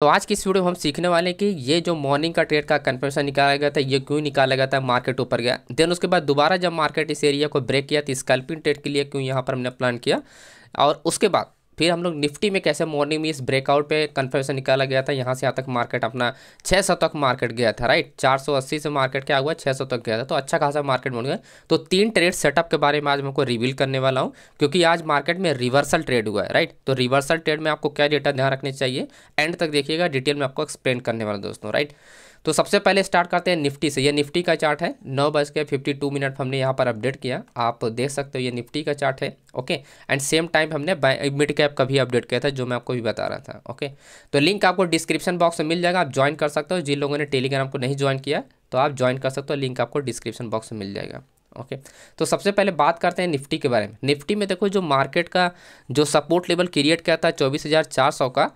तो आज की इस वीडियो में हम सीखने वाले हैं कि ये जो मॉर्निंग का ट्रेड का कन्फर्मेशन निकाला गया था ये क्यों निकाला गया था मार्केट ऊपर गया देन उसके बाद दोबारा जब मार्केट इस एरिया को ब्रेक किया तो स्कल्पिंग ट्रेड के लिए क्यों यहाँ पर हमने प्लान किया और उसके बाद फिर हम लोग निफ्टी में कैसे मॉर्निंग में इस ब्रेकआउट पे कन्फर्मेशन निकाला गया था यहाँ से यहाँ तक मार्केट अपना 600 तक मार्केट गया था राइट 480 से मार्केट क्या हुआ 600 तक गया था तो अच्छा खासा मार्केट बन गया तो तीन ट्रेड सेटअप के बारे में आज मैं आपको रिवील करने वाला हूँ क्योंकि आज मार्केट में रिवर्सल ट्रेड हुआ है राइट तो रिवर्सल ट्रेड में आपको क्या डेटा ध्यान रखने चाहिए एंड तक देखिएगा डिटेल में आपको एक्सप्लेन करने वाला दोस्तों राइट तो सबसे पहले स्टार्ट करते हैं निफ्टी से ये निफ्टी का चार्ट है नौ बज के फिफ्टी टू मिनट हमने यहाँ पर अपडेट किया आप देख सकते हो ये निफ्टी का चार्ट है ओके एंड सेम टाइम हमने मिड कैप का भी अपडेट किया था जो मैं आपको भी बता रहा था ओके तो लिंक आपको डिस्क्रिप्शन बॉक्स में मिल जाएगा आप ज्वाइन कर सकते हो जिन लोगों ने टेलीग्राम को नहीं ज्वाइन किया तो आप ज्वाइन कर सकते हो लिंक आपको डिस्क्रिप्शन बॉक्स में मिल जाएगा ओके okay. तो सबसे पहले बात करते हैं निफ्टी के बारे में निफ्टी में देखो जो मार्केट का जो सपोर्ट लेवल क्रिएट किया था चौबीस हज़ार चार सौ का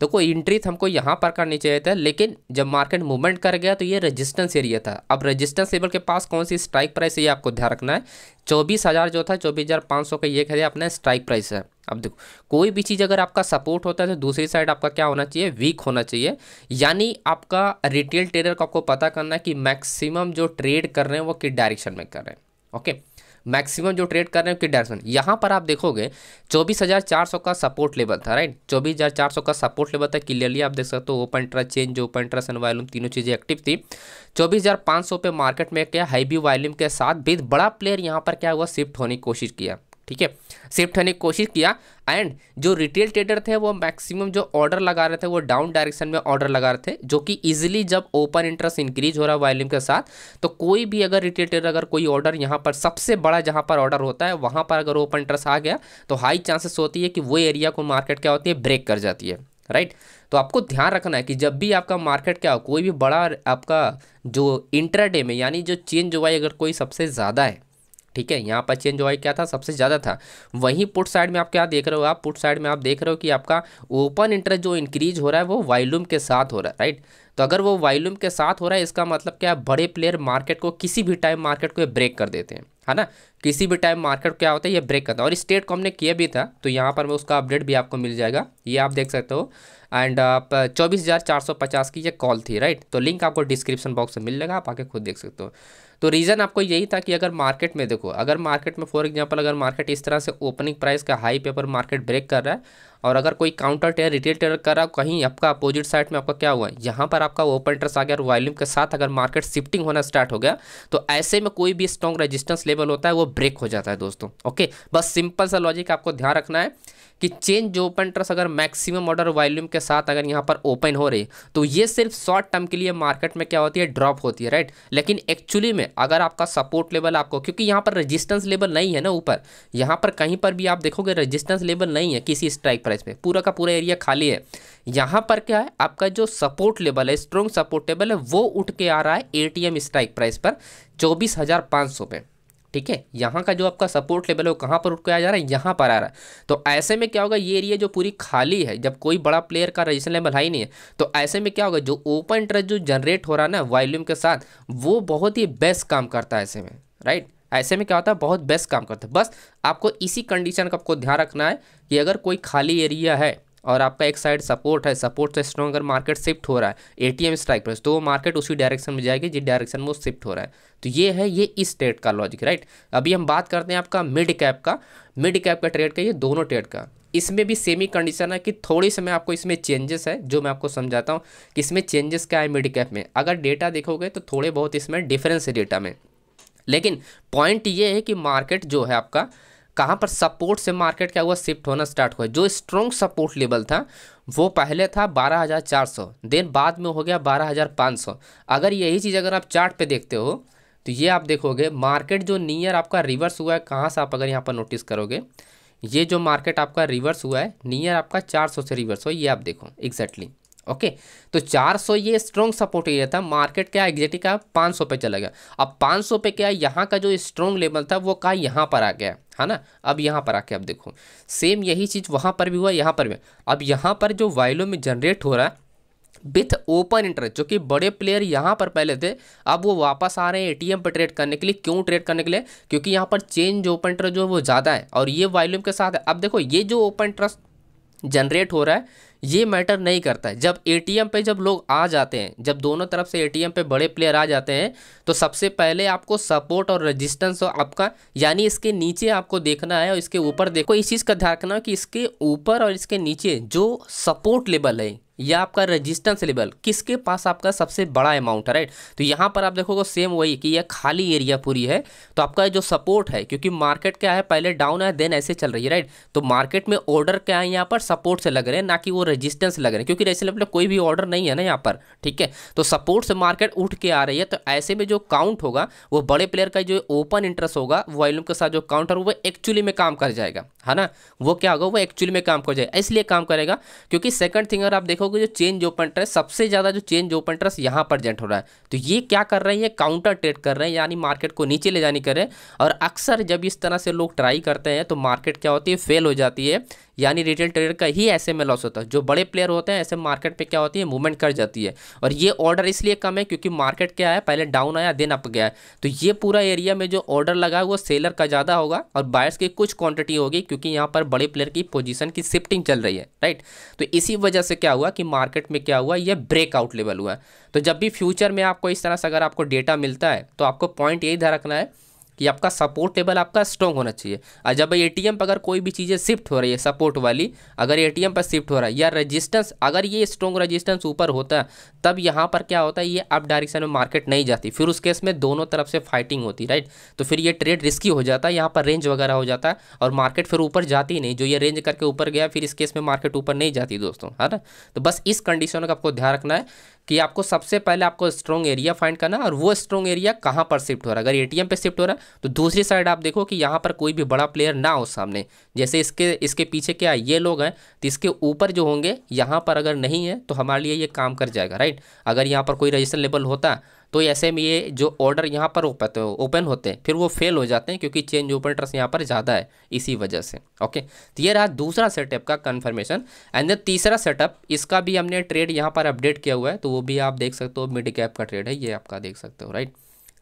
देखो तो इंट्री तो हमको यहाँ पर करनी चाहिए था लेकिन जब मार्केट मूवमेंट कर गया तो ये रेजिस्टेंस एरिया था अब रेजिस्टेंस लेवल के पास कौन सी स्ट्राइक प्राइस है ये आपको ध्यान रखना है चौबीस हज़ार जो था चौबीस हज़ार पाँच सौ का ये खरीदा अपना स्ट्राइक प्राइस है अब देखो कोई भी चीज़ अगर आपका सपोर्ट होता है तो दूसरी साइड आपका क्या होना चाहिए वीक होना चाहिए यानी आपका रिटेल ट्रेडर को आपको पता करना है कि मैक्सिमम जो ट्रेड कर रहे हैं वो किस डायरेक्शन में कर रहे हैं ओके मैक्सिमम जो ट्रेड कर रहे हैं कि डायरेक्शन यहाँ पर आप देखोगे 24,400 का सपोर्ट लेवल था राइट 24,400 का सपोर्ट लेवल था क्लियरली आप देख सकते हो open trust change open trust and volume तीनों चीज़ें एक्टिव थी 24,500 पे मार्केट में क्या हाईवी वॉल्यूम के साथ भी बड़ा प्लेयर यहाँ पर क्या हुआ शिफ्ट होने की कोशिश किया ठीक है शिफ्ट होने की कोशिश किया एंड जो रिटेल ट्रेडर थे वो मैक्सिमम जो ऑर्डर लगा रहे थे वो डाउन डायरेक्शन में ऑर्डर लगा रहे थे जो कि इजीली जब ओपन इंटरेस्ट इंक्रीज हो रहा है वॉल्यूम के साथ तो कोई भी अगर रिटेल ट्रेडर अगर कोई ऑर्डर यहाँ पर सबसे बड़ा जहाँ पर ऑर्डर होता है वहाँ पर अगर ओपन इंटरेस्ट आ गया तो हाई चांसेस होती है कि वो एरिया को मार्केट क्या होती है ब्रेक कर जाती है राइट तो आपको ध्यान रखना है कि जब भी आपका मार्केट क्या हो कोई भी बड़ा आपका जो इंटरडे में यानी जो चेंज हुआ है अगर कोई सबसे ज़्यादा है ठीक है यहाँ पर चेंज हुआ क्या था सबसे ज़्यादा था वहीं पुट साइड में आप क्या देख रहे हो आप पुट साइड में आप देख रहे हो कि आपका ओपन इंटरेस्ट जो इंक्रीज हो रहा है वो वॉल्यूम के साथ हो रहा है राइट तो अगर वो वॉल्यूम के साथ हो रहा है इसका मतलब क्या है बड़े प्लेयर मार्केट को किसी भी टाइम मार्केट को ब्रेक कर देते हैं है ना किसी भी टाइम मार्केट क्या होता है ये ब्रेक करता है और स्टेट को हमने किया भी था तो यहाँ पर मैं उसका अपडेट भी आपको मिल जाएगा ये आप देख सकते हो एंड चौबीस हज़ार चार सौ पचास की ये कॉल थी राइट तो लिंक आपको डिस्क्रिप्शन बॉक्स में मिल जाएगा आप आके खुद देख सकते हो तो रीज़न आपको यही था कि अगर मार्केट में देखो अगर मार्केट में फॉर एग्जांपल अगर मार्केट इस तरह से ओपनिंग प्राइस का हाई पे पर मार्केट ब्रेक कर रहा है और अगर कोई काउंटर टेयर रिटेल टेयर कर रहा है कहीं आपका अपोजिट साइड में आपका क्या हुआ है यहाँ पर आपका ओपन इंटरेस्ट आ गया और वॉल्यूम के साथ अगर मार्केट शिफ्टिंग होना स्टार्ट हो गया तो ऐसे में कोई भी स्ट्रॉन्ग रेजिस्टेंस लेवल होता है वो ब्रेक हो जाता है दोस्तों ओके बस सिंपल सा लॉजिक आपको ध्यान रखना है कि चेन जो ओपन ट्रस्ट अगर मैक्सिमम ऑर्डर वॉल्यूम के साथ अगर यहाँ पर ओपन हो रही तो ये सिर्फ शॉर्ट टर्म के लिए मार्केट में क्या होती है ड्रॉप होती है राइट लेकिन एक्चुअली में अगर आपका सपोर्ट लेवल आपको क्योंकि यहाँ पर रजिस्टेंस लेवल नहीं है ना ऊपर यहाँ पर कहीं पर भी आप देखोगे रजिस्टेंस लेवल नहीं है किसी स्ट्राइक प्राइस में पूरा का पूरा एरिया खाली है यहाँ पर क्या है आपका जो सपोर्ट लेवल है स्ट्रॉन्ग सपोर्ट है वो उठ के आ रहा है ए स्ट्राइक प्राइस पर चौबीस हज़ार पाँच सौ पे ठीक है यहाँ का जो आपका सपोर्ट लेवल है वो कहाँ पर उठकर आ जा रहा है यहाँ पर आ रहा है तो ऐसे में क्या होगा ये एरिया जो पूरी खाली है जब कोई बड़ा प्लेयर का रजिस्टर लेवल हाई नहीं है तो ऐसे में क्या होगा जो ओपन इंटरेस्ट जो जनरेट हो रहा है ना वॉल्यूम के साथ वो बहुत ही बेस्ट काम करता है ऐसे में राइट ऐसे में क्या होता है बहुत बेस्ट काम करता है बस आपको इसी कंडीशन का आपको ध्यान रखना है कि अगर कोई खाली एरिया है और आपका एक साइड सपोर्ट है सपोर्ट से स्ट्रॉन्ग अगर मार्केट शिफ्ट हो रहा है एटीएम स्ट्राइक प्राइस तो वो मार्केट उसी डायरेक्शन में जाएगी जिस डायरेक्शन में वो शिफ्ट हो रहा है तो ये है ये इस ट्रेड का लॉजिक राइट अभी हम बात करते हैं आपका मिड कैप का मिड कैप का ट्रेड का ये दोनों ट्रेड का इसमें भी सेमी कंडीशन है कि थोड़ी समय आपको इसमें चेंजेस है जो मैं आपको समझाता हूँ कि इसमें चेंजेस क्या है मिड कैप में अगर डेटा देखोगे तो थोड़े बहुत इसमें डिफरेंस है डेटा में लेकिन पॉइंट ये है कि मार्केट जो है आपका कहाँ पर सपोर्ट से मार्केट क्या हुआ शिफ्ट होना स्टार्ट हुआ जो स्ट्रॉन्ग सपोर्ट लेवल था वो पहले था 12,400 देन बाद में हो गया 12,500 अगर यही चीज़ अगर आप चार्ट पे देखते हो तो ये आप देखोगे मार्केट जो नियर आपका रिवर्स हुआ है कहाँ से आप अगर यहाँ पर नोटिस करोगे ये जो मार्केट आपका रिवर्स हुआ है नियर आपका 400 से रिवर्स हो ये आप देखो एग्जैक्टली ओके तो 400 ये स्ट्रॉन्ग सपोर्ट एरिया था मार्केट क्या एग्जैक्टली क्या 500 पे चला गया अब 500 पे क्या यहाँ का जो स्ट्रॉन्ग लेवल था वो कहा यहाँ पर आ गया है ना अब यहाँ पर आके आप देखो सेम यही चीज़ वहाँ पर भी हुआ यहाँ पर भी अब यहाँ पर जो वाइलो में जनरेट हो रहा है विथ ओपन इंटरेस्ट जो कि बड़े प्लेयर यहाँ पर पहले थे अब वो वापस आ रहे हैं एटीएम पर ट्रेड करने के लिए क्यों ट्रेड करने के लिए क्योंकि यहाँ पर चेंज ओपन इंटरेस्ट जो है वो ज़्यादा है और ये वॉल्यूम के साथ है अब देखो ये जो ओपन इंटरेस्ट जनरेट हो रहा है ये मैटर नहीं करता है जब एटीएम पे जब लोग आ जाते हैं जब दोनों तरफ से एटीएम पे बड़े प्लेयर आ जाते हैं तो सबसे पहले आपको सपोर्ट और रेजिस्टेंस आपका यानी इसके नीचे आपको देखना है और इसके ऊपर देखो इस चीज़ का ध्यान रखना कि इसके ऊपर और इसके नीचे जो सपोर्ट लेवल है या आपका रेजिस्टेंस लेवल किसके पास आपका सबसे बड़ा अमाउंट है राइट तो यहाँ पर आप देखोगे सेम वही कि यह खाली एरिया पूरी है तो आपका जो सपोर्ट है क्योंकि मार्केट क्या है पहले डाउन है देन ऐसे चल रही है राइट तो मार्केट में ऑर्डर क्या है यहाँ पर सपोर्ट से लग रहे हैं ना कि वो रजिस्टेंस लग रहे हैं क्योंकि ऐसे लेवल मतलब कोई भी ऑर्डर नहीं है ना यहाँ पर ठीक है तो सपोर्ट से मार्केट उठ के आ रही है तो ऐसे में जो काउंट होगा वो बड़े प्लेयर का जो ओपन इंटरेस्ट होगा वॉल्यूम के साथ जो काउंट वो एक्चुअली में काम कर जाएगा है ना वो क्या होगा वो एक्चुअली में काम कर जाएगा इसलिए काम करेगा क्योंकि सेकंड थिंग अगर आप देखो देखोगे जो चेंज ओपन इंटरेस्ट सबसे ज़्यादा जो चेंज ओपन इंटरेस्ट यहाँ पर जेंट हो रहा है तो ये क्या कर रही है काउंटर ट्रेड कर रहे हैं यानी मार्केट को नीचे ले जाने कर रहे हैं और अक्सर जब इस तरह से लोग ट्राई करते हैं तो मार्केट क्या होती है फेल हो जाती है यानी रिटेल ट्रेडर का ही ऐसे में लॉस होता है जो बड़े प्लेयर होते हैं ऐसे मार्केट पे क्या होती है मूवमेंट कर जाती है और ये ऑर्डर इसलिए कम है क्योंकि मार्केट क्या है पहले डाउन आया देन अप गया है तो ये पूरा एरिया में जो ऑर्डर लगा है वो सेलर का ज़्यादा होगा और बायर्स की कुछ क्वान्टिटी होगी क्योंकि यहाँ पर बड़े प्लेयर की पोजीशन की शिफ्टिंग चल रही है राइट तो इसी वजह से क्या हुआ कि मार्केट में क्या हुआ यह ब्रेकआउट लेवल हुआ तो जब भी फ्यूचर में आपको इस तरह से अगर आपको डेटा मिलता है तो आपको पॉइंट यही ध्यान रखना है कि आपका सपोर्ट टेबल आपका स्ट्रॉन्ग होना चाहिए और जब ए टी पर अगर कोई भी चीज़ें शिफ्ट हो रही है सपोर्ट वाली अगर ए टी पर शिफ्ट हो रहा है या रजिस्टेंस अगर ये स्ट्रॉन्ग रजिस्टेंस ऊपर होता है तब यहाँ पर क्या होता है ये अप डायरेक्शन में मार्केट नहीं जाती फिर उस केस में दोनों तरफ से फाइटिंग होती राइट तो फिर ये ट्रेड रिस्की हो जाता है यहाँ पर रेंज वगैरह हो जाता है और मार्केट फिर ऊपर जाती ही नहीं जो ये रेंज करके ऊपर गया फिर इस केस में मार्केट ऊपर नहीं जाती दोस्तों है ना तो बस इस कंडीशन का आपको ध्यान रखना है कि आपको सबसे पहले आपको स्ट्रॉन्ग एरिया फाइंड करना और वो स्ट्रॉन्ग एरिया कहाँ पर शिफ्ट हो रहा है अगर एटीएम पे शिफ्ट हो रहा है तो दूसरी साइड आप देखो कि यहाँ पर कोई भी बड़ा प्लेयर ना हो सामने जैसे इसके इसके पीछे क्या ये लोग हैं तो इसके ऊपर जो होंगे यहाँ पर अगर नहीं है तो हमारे लिए ये काम कर जाएगा राइट अगर यहाँ पर कोई रजिस्टर लेबल होता तो ऐसे में ये जो ऑर्डर यहाँ पर ओपन ओपन होते हैं फिर वो फेल हो जाते हैं क्योंकि चेंज ओपन ट्रस्ट यहाँ पर ज़्यादा है इसी वजह से ओके तो ये रहा दूसरा सेटअप का कन्फर्मेशन एंड देन तीसरा सेटअप इसका भी हमने ट्रेड यहाँ पर अपडेट किया हुआ है तो वो भी आप देख सकते हो मिड कैप का ट्रेड है ये आपका देख सकते हो राइट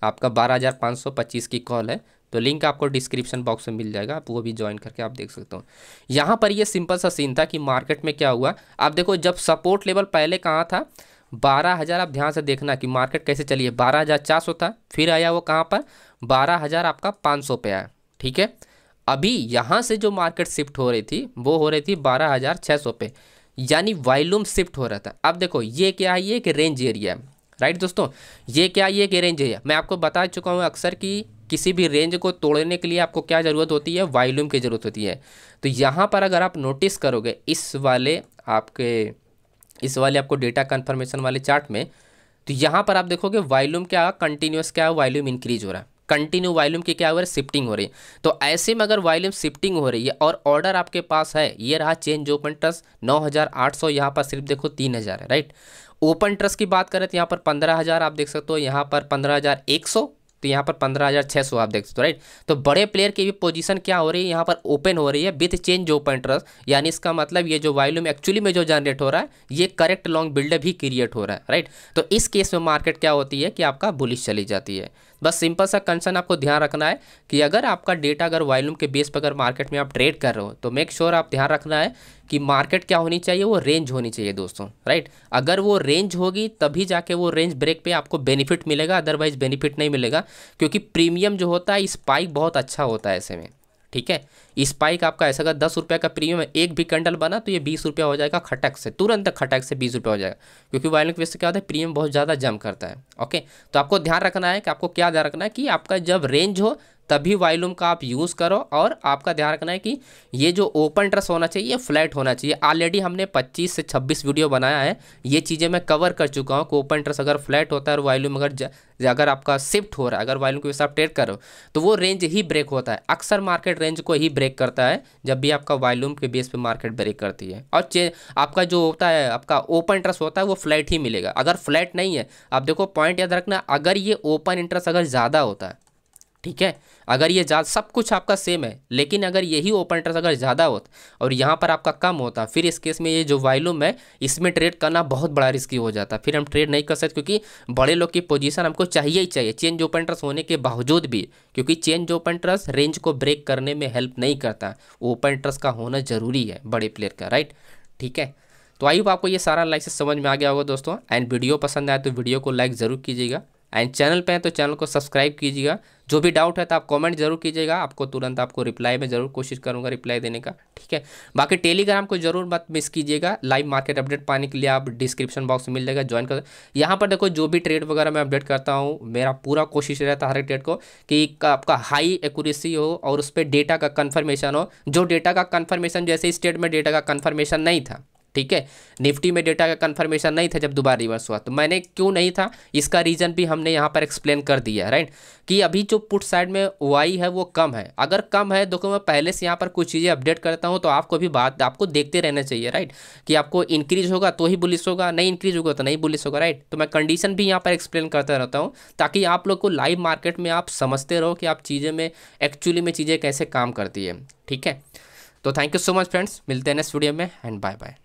आपका बारह की कॉल है तो लिंक आपको डिस्क्रिप्शन बॉक्स में मिल जाएगा आप वो भी ज्वाइन करके आप देख सकते हो यहाँ पर ये सिंपल सा सीन था कि मार्केट में क्या हुआ आप देखो जब सपोर्ट लेवल पहले कहाँ था बारह हज़ार आप ध्यान से देखना कि मार्केट कैसे चली है बारह हज़ार चार सौ था फिर आया वो कहाँ पर बारह हज़ार आपका पाँच सौ पे आया ठीक है अभी यहाँ से जो मार्केट शिफ्ट हो रही थी वो हो रही थी बारह हज़ार छः सौ पे यानी वॉल्यूम शिफ्ट हो रहा था अब देखो ये क्या है ये एक रेंज एरिया राइट दोस्तों ये क्या ये एक रेंज एरिया मैं आपको बता चुका हूँ अक्सर कि किसी भी रेंज को तोड़ने के लिए आपको क्या ज़रूरत होती है वॉल्यूम की ज़रूरत होती है तो यहाँ पर अगर आप नोटिस करोगे इस वाले आपके इस वाले आपको डेटा कन्फर्मेशन वाले चार्ट में तो यहाँ पर आप देखोगे वॉल्यूम क्या कंटिन्यूस क्या वॉल्यूम इंक्रीज हो रहा है कंटिन्यू वॉल्यूम की क्या हो रही है शिफ्टिंग हो रही है तो ऐसे में अगर वॉल्यूम शिफ्टिंग हो रही है और ऑर्डर आपके पास है ये रहा चेंज ओपन ट्रस्ट नौ हज़ार आठ सौ यहाँ पर सिर्फ देखो तीन हज़ार है राइट ओपन ट्रस्ट की बात करें तो यहाँ पर पंद्रह हज़ार आप देख सकते हो यहाँ पर पंद्रह हज़ार एक सौ तो यहाँ पर पंद्रह हज़ार छः सौ आप देख सकते हो राइट तो बड़े प्लेयर की भी पोजीशन क्या हो रही है यहाँ पर ओपन हो रही है विथ चेंज ओपन इंटरेस्ट यानी इसका मतलब ये जो वॉल्यूम एक्चुअली में जो जनरेट हो रहा है ये करेक्ट लॉन्ग बिल्डअप ही क्रिएट हो रहा है राइट तो इस केस में मार्केट क्या होती है कि आपका बुलिश चली जाती है बस सिंपल सा कंसर्न आपको ध्यान रखना है कि अगर आपका डेटा अगर वॉल्यूम के बेस पर अगर मार्केट में आप ट्रेड कर रहे हो तो मेक श्योर sure आप ध्यान रखना है कि मार्केट क्या होनी चाहिए वो रेंज होनी चाहिए दोस्तों राइट अगर वो रेंज होगी तभी जाके वो रेंज ब्रेक पे आपको बेनिफिट मिलेगा अदरवाइज बेनिफिट नहीं मिलेगा क्योंकि प्रीमियम जो होता है स्पाइक बहुत अच्छा होता है ऐसे में ठीक है स्पाइक e आपका ऐसा अगर दस रुपये का प्रीमियम है एक भी कैंडल बना तो ये बीस रुपया हो जाएगा खटक से तुरंत खटक से बीस रुपया हो जाएगा क्योंकि वायलिंग वेस्ट क्या होता है प्रीमियम बहुत ज़्यादा जम करता है ओके तो आपको ध्यान रखना है कि आपको क्या ध्यान रखना है कि आपका जब रेंज हो तभी वाइलूम का आप यूज़ करो और आपका ध्यान रखना है कि ये जो ओपन ट्रस होना चाहिए ये फ्लैट होना चाहिए ऑलरेडी हमने 25 से 26 वीडियो बनाया है ये चीज़ें मैं कवर कर चुका हूँ कि ओपन ट्रस अगर फ्लैट होता है और वाइलूम अगर अगर आपका शिफ्ट हो रहा है अगर वाइलूम के हिसाब ट्रेड करो तो वो रेंज ही ब्रेक होता है अक्सर मार्केट रेंज को ही ब्रेक करता है जब भी आपका वाइलूम के बेस पर मार्केट ब्रेक करती है और आपका जो होता है आपका ओपन ट्रस होता है वो फ्लैट ही मिलेगा अगर फ्लैट नहीं है आप देखो पॉइंट याद रखना अगर ये ओपन इंटरेस्ट अगर ज़्यादा होता है ठीक है अगर ये ज्यादा सब कुछ आपका सेम है लेकिन अगर यही ओपन इंटरेस्ट अगर ज़्यादा होता और यहाँ पर आपका कम होता फिर इस केस में ये जो वॉल्यूम है इसमें ट्रेड करना बहुत बड़ा रिस्की हो जाता फिर हम ट्रेड नहीं कर सकते क्योंकि बड़े लोग की पोजीशन हमको चाहिए ही चाहिए चेंज ओपन इंटरेस्ट होने के बावजूद भी क्योंकि चेंज ओपन इंटरेस्ट रेंज को ब्रेक करने में हेल्प नहीं करता ओपन इंटरेस्ट का होना ज़रूरी है बड़े प्लेयर का राइट ठीक है तो आई आपको ये सारा लाइक से समझ में आ गया होगा दोस्तों एंड वीडियो पसंद आए तो वीडियो को लाइक ज़रूर कीजिएगा एंड चैनल पे हैं तो चैनल को सब्सक्राइब कीजिएगा जो भी डाउट है तो आप कमेंट जरूर कीजिएगा आपको तुरंत आपको रिप्लाई में जरूर कोशिश करूँगा रिप्लाई देने का ठीक है बाकी टेलीग्राम को जरूर मत मिस कीजिएगा लाइव मार्केट अपडेट पाने के लिए आप डिस्क्रिप्शन बॉक्स में मिल जाएगा ज्वाइन कर यहाँ पर देखो जो भी ट्रेड वगैरह मैं अपडेट करता हूँ मेरा पूरा कोशिश रहता है हर एक ट्रेड को कि आपका हाई एक्यूरेसी हो और उस पर डेटा का कन्फर्मेशन हो जो डेटा का कन्फर्मेशन जैसे स्टेट में डेटा का कन्फर्मेशन नहीं था ठीक है निफ्टी में डेटा का कंफर्मेशन नहीं था जब दोबारा रिवर्स हुआ तो मैंने क्यों नहीं था इसका रीज़न भी हमने यहाँ पर एक्सप्लेन कर दिया राइट कि अभी जो पुट साइड में वाई है वो कम है अगर कम है देखो मैं पहले से यहाँ पर कुछ चीज़ें अपडेट करता हूँ तो आपको भी बात आपको देखते रहना चाहिए राइट कि आपको इंक्रीज होगा तो ही बुलिस होगा नहीं इंक्रीज होगा तो नहीं बुलिस होगा राइट तो मैं कंडीशन भी यहाँ पर एक्सप्लेन करता रहता हूँ ताकि आप लोग को लाइव मार्केट में आप समझते रहो कि आप चीज़ें में एक्चुअली में चीज़ें कैसे काम करती है ठीक है तो thank you so much friends मिलते हैं नेक्स्ट वीडियो में एंड बाय बाय